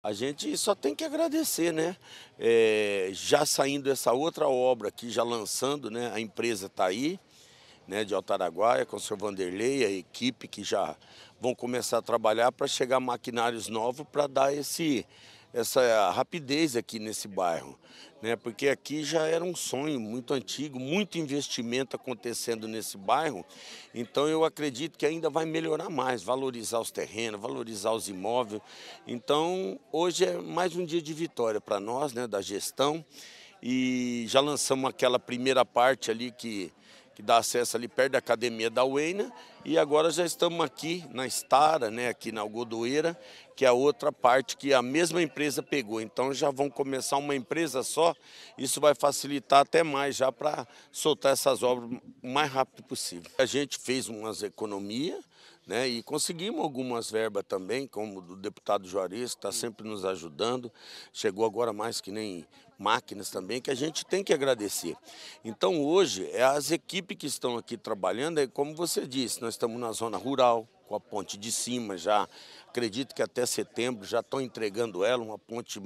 A gente só tem que agradecer, né? É, já saindo essa outra obra aqui, já lançando, né? A empresa está aí, né? De Altaraguaia, com o senhor Vanderlei, a equipe que já vão começar a trabalhar para chegar maquinários novos para dar esse essa rapidez aqui nesse bairro, né? Porque aqui já era um sonho muito antigo, muito investimento acontecendo nesse bairro. Então eu acredito que ainda vai melhorar mais, valorizar os terrenos, valorizar os imóveis. Então hoje é mais um dia de vitória para nós, né? Da gestão e já lançamos aquela primeira parte ali que que dá acesso ali perto da academia da UENA e agora já estamos aqui na Estara, né, aqui na Algodoeira, que é a outra parte que a mesma empresa pegou. Então já vão começar uma empresa só, isso vai facilitar até mais já para soltar essas obras o mais rápido possível. A gente fez umas economias, né, e conseguimos algumas verbas também, como do deputado Juarez, que está sempre nos ajudando. Chegou agora mais que nem máquinas também, que a gente tem que agradecer. Então hoje, é as equipes que estão aqui trabalhando, é como você disse, nós estamos na zona rural, com a ponte de cima já. Acredito que até setembro já estão entregando ela, uma ponte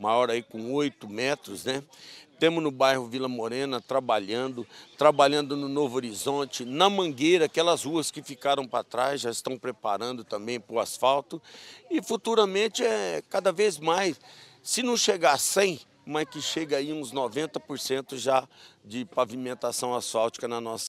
maior aí com 8 metros, né? Temos no bairro Vila Morena trabalhando, trabalhando no Novo Horizonte, na Mangueira, aquelas ruas que ficaram para trás já estão preparando também para o asfalto. E futuramente é cada vez mais, se não chegar a 100, mas que chega aí uns 90% já de pavimentação asfáltica na nossa